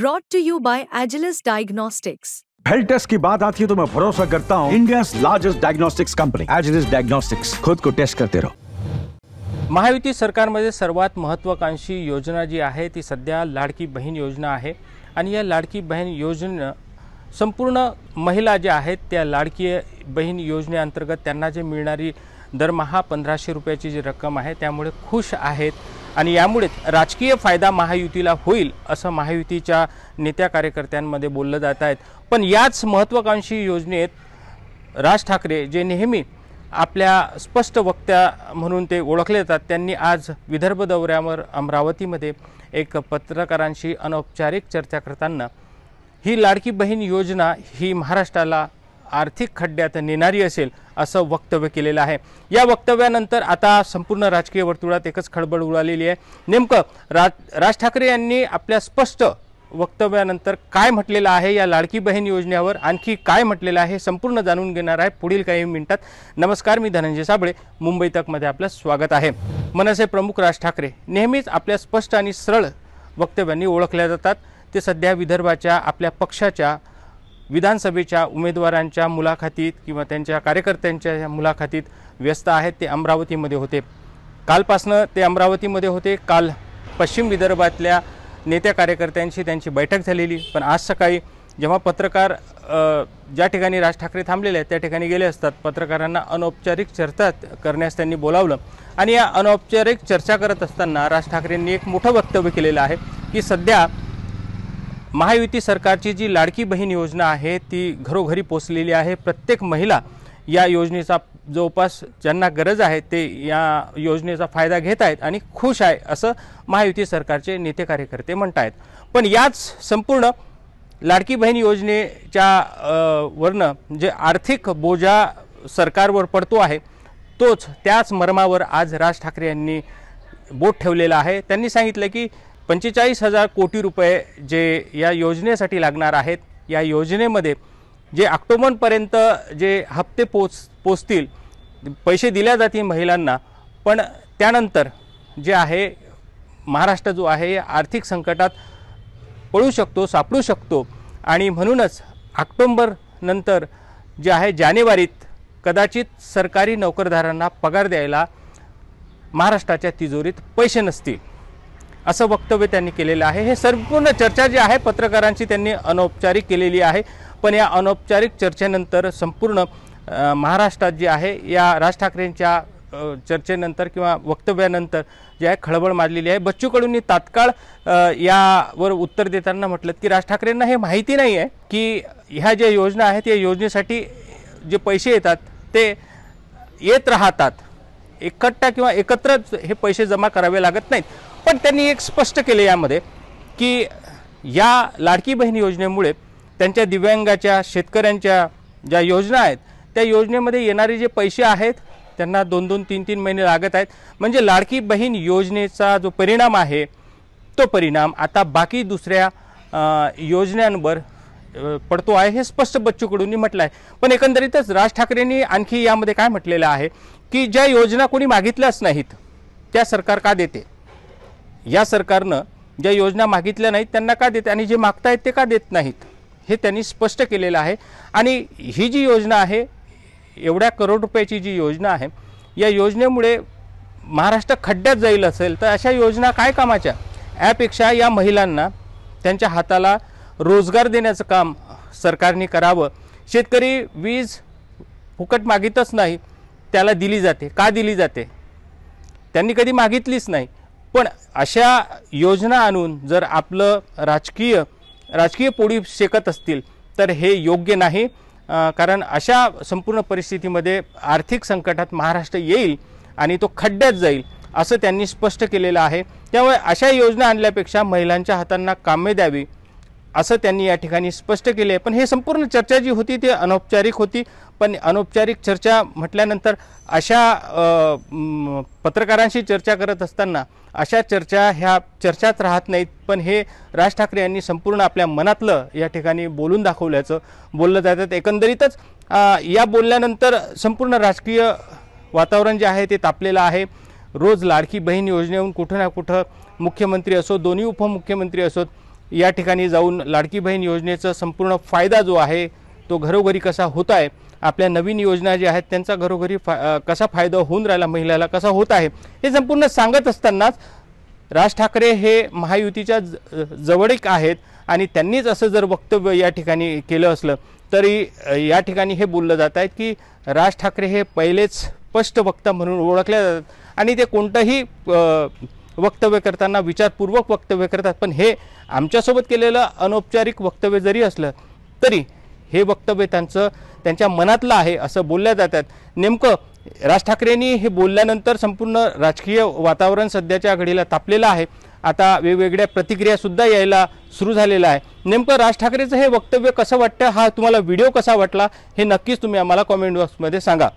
broad to you by Agilus diagnostics health test की बात आती है तो मैं भरोसा करता हूँ India largest diagnostics company Agilus diagnostics खुद को टेस्ट करते रहो महायुती सरकारमध्ये सर्वात महत्त्वाकांक्षी योजना जी आहे ती सध्या लाडकी बहीण योजना आहे आणि या लाडकी बहीण योजने संपूर्ण महिला ज्या आहेत त्या लाडकी बहीण योजनेअंतर्गत त्यांना जे मिळणारी दरमहा पंधराशे रुपयाची जी रक्कम आहे त्यामुळे खुश आहेत आणि यामुळेच राजकीय फायदा महायुतीला होईल असं महायुतीच्या नेत्या कार्यकर्त्यांमध्ये बोललं जात आहेत पण याच महत्त्वाकांक्षी योजनेत राज ठाकरे जे नेहमी आपल्या स्पष्ट वक्त्या म्हणून ते ओळखले जातात त्यांनी आज विदर्भ दौऱ्यावर अमरावतीमध्ये एक पत्रकारांशी अनौपचारिक चर्चा करताना ही लाडकी बहीण योजना ही महाराष्ट्राला आर्थिक खड्ड्यात नेणारी असेल असं वक्तव्य केलेलं आहे या वक्तव्यानंतर आता संपूर्ण राजकीय वर्तुळात एकच खळबळ उडालेली आहे नेमकं राज ठाकरे यांनी आपल्या स्पष्ट वक्तव्यानंतर काय म्हटलेलं आहे या लाडकी बहीण योजनेवर आणखी काय म्हटलेलं आहे संपूर्ण जाणून घेणार आहे पुढील काही मिनिटात नमस्कार मी धनंजय साबळे मुंबई तकमध्ये आपलं स्वागत आहे मनसे प्रमुख राज ठाकरे नेहमीच आपल्या स्पष्ट आणि सरळ वक्तव्यांनी ओळखल्या जातात ते सध्या विदर्भाच्या आपल्या पक्षाच्या विधानसभेच्या उमेदवारांच्या मुलाखतीत किंवा त्यांच्या कार्यकर्त्यांच्या मुलाखतीत व्यस्त आहेत ते अमरावतीमध्ये होते कालपासनं ते अमरावतीमध्ये होते काल पश्चिम विदर्भातल्या नेत्या कार्यकर्त्यांशी त्यांची बैठक झालेली पण आज सकाळी जेव्हा पत्रकार ज्या ठिकाणी राज ठाकरे थांबलेले आहेत त्या ठिकाणी गेले असतात पत्रकारांना अनौपचारिक चर्चा करण्यास त्यांनी बोलावलं आणि या अनौपचारिक चर्चा करत असताना राज ठाकरेंनी एक मोठं वक्तव्य केलेलं आहे की सध्या महायुती सरकारची जी लाडकी बहीण योजना आहे ती घरोघरी पोचलेली आहे प्रत्येक महिला या योजनेचा जवळपास ज्यांना गरज आहे ते या योजनेचा फायदा घेत आहेत आणि खुश आहे असं महायुती सरकारचे नेते कार्यकर्ते म्हणत आहेत पण याच संपूर्ण लाडकी बहीण योजनेच्या वरनं जे आर्थिक बोजा सरकारवर पडतो आहे तोच त्याच मर्मावर आज राज ठाकरे यांनी बोट ठेवलेला आहे त्यांनी सांगितलं की पंचेचाळीस हजार कोटी रुपये जे या योजनेसाठी लागणार आहेत या योजनेमध्ये जे ऑक्टोबरपर्यंत जे हप्ते पोच पोचतील पैसे दिल्या जातील महिलांना पण त्यानंतर जे आहे महाराष्ट्र जो आहे आर्थिक संकटात पळू शकतो सापडू शकतो आणि म्हणूनच ऑक्टोंबर नंतर जे आहे जानेवारीत कदाचित सरकारी नोकरदारांना पगार द्यायला महाराष्ट्राच्या तिजोरीत पैसे नसतील असं वक्तव्य त्यांनी केलेलं आहे हे संपूर्ण चर्चा जी आहे पत्रकारांची त्यांनी अनौपचारिक केलेली आहे पण या अनौपचारिक चर्चेनंतर संपूर्ण महाराष्ट्रात जी आहे या राज ठाकरेंच्या चर्चेनंतर किंवा वक्तव्यानंतर जी आहे खळबळ माजलेली आहे बच्चूकडून तात्काळ यावर उत्तर देताना म्हटलं की राज ठाकरेंना हे माहिती नाही आहे की ह्या ज्या योजना आहेत या योजनेसाठी जे पैसे येतात ते येत राहतात एकट्टा किंवा एकत्रच हे पैसे जमा करावे लागत नाहीत पण त्यांनी एक स्पष्ट केले यामध्ये की या लाडकी बहीण योजनेमुळे त्यांच्या दिव्यांगाच्या शेतकऱ्यांच्या ज्या योजना आहेत त्या योजनेमध्ये येणारे जे पैसे आहेत त्यांना दोन दोन तीन तीन महिने लागत आहेत म्हणजे लाडकी बहीण योजनेचा जो परिणाम आहे तो परिणाम आता बाकी दुसऱ्या योजनांवर पडतो आहे हे स्पष्ट बच्चू म्हटलं आहे पण एकंदरीतच राज ठाकरेंनी आणखी यामध्ये काय म्हटलेलं आहे की ज्या योजना कोणी मागितल्याच नाहीत त्या सरकार का देते या सरकारनं ज्या योजना मागितल्या नाहीत त्यांना का देत आणि जे मागतायत ते का देत नाहीत हे त्यांनी स्पष्ट केलेलं आहे आणि ही जी योजना आहे एवढ्या करोड रुपयाची जी योजना आहे या योजनेमुळे महाराष्ट्र खड्ड्यात जाईल असेल तर अशा योजना काय कामाच्या यापेक्षा या महिलांना त्यांच्या हाताला रोजगार देण्याचं काम सरकारने करावं शेतकरी वीज फुकट मागितच नाही त्याला दिली जाते का दिली जाते त्यांनी कधी मागितलीच नाही पण अशा योजना आणून जर आपलं राजकीय राजकीय पोळी शेकत असतील तर हे योग्य नाही कारण अशा संपूर्ण परिस्थितीमध्ये आर्थिक संकटात महाराष्ट्र येईल आणि तो खड्ड्यात जाईल असं त्यांनी स्पष्ट केलेलं आहे त्यामुळे अशा योजना आणल्यापेक्षा महिलांच्या हातांना कामे द्यावी असं त्यांनी या ठिकाणी स्पष्ट केले पण हे संपूर्ण चर्चा जी होती ती अनौपचारिक होती पण अनौपचारिक चर्चा म्हटल्यानंतर अशा पत्रकारांशी चर्चा करत असताना अशा चर्चा ह्या चर्चाच राहत नाहीत पण हे राज ठाकरे यांनी संपूर्ण आपल्या मनातलं या ठिकाणी बोलून दाखवल्याचं बोललं जातात एकंदरीतच या बोलल्यानंतर संपूर्ण राजकीय वातावरण जे आहे ते तापलेलं आहे रोज लाडकी बहीण योजनेहून कुठं ना कुठं मुख्यमंत्री असो दोन्ही उपमुख्यमंत्री असोत या ठिकाणी जाऊन लाडकी बहीण योजनेचा संपूर्ण फायदा जो आहे तो घरोघरी कसा होत आहे आपल्या नवीन योजना ज्या आहेत त्यांचा घरोघरी फा कसा फायदा होऊन राहिला महिलाला कसा होत आहे हे संपूर्ण सांगत असतानाच राज ठाकरे हे महायुतीच्या जवळीक आहेत आणि त्यांनीच असं जर वक्तव्य या ठिकाणी केलं असलं तरी या ठिकाणी हे बोललं जात आहेत की राज ठाकरे हे पहिलेच स्पष्ट वक्ता म्हणून ओळखल्या जातात आणि ते कोणतंही वक्तव्य करताना विचारपूर्वक वक्तव्य करतात पण हे आमच्यासोबत केलेलं अनौपचारिक वक्तव्य जरी असलं तरी हे वक्तव्य त्यांचं त्यांच्या मनातलं आहे असं बोलल्या जातात नेमकं राज ठाकरेंनी हे बोलल्यानंतर संपूर्ण राजकीय वातावरण सध्याच्या घडीला तापलेलं आहे आता वेगवेगळ्या प्रतिक्रियासुद्धा यायला सुरू झालेलं आहे नेमकं राज ठाकरेचं हे वक्तव्य कसं वाटतं हा तुम्हाला व्हिडिओ कसा वाटला हे नक्कीच तुम्ही आम्हाला कॉमेंट बॉक्समध्ये सांगा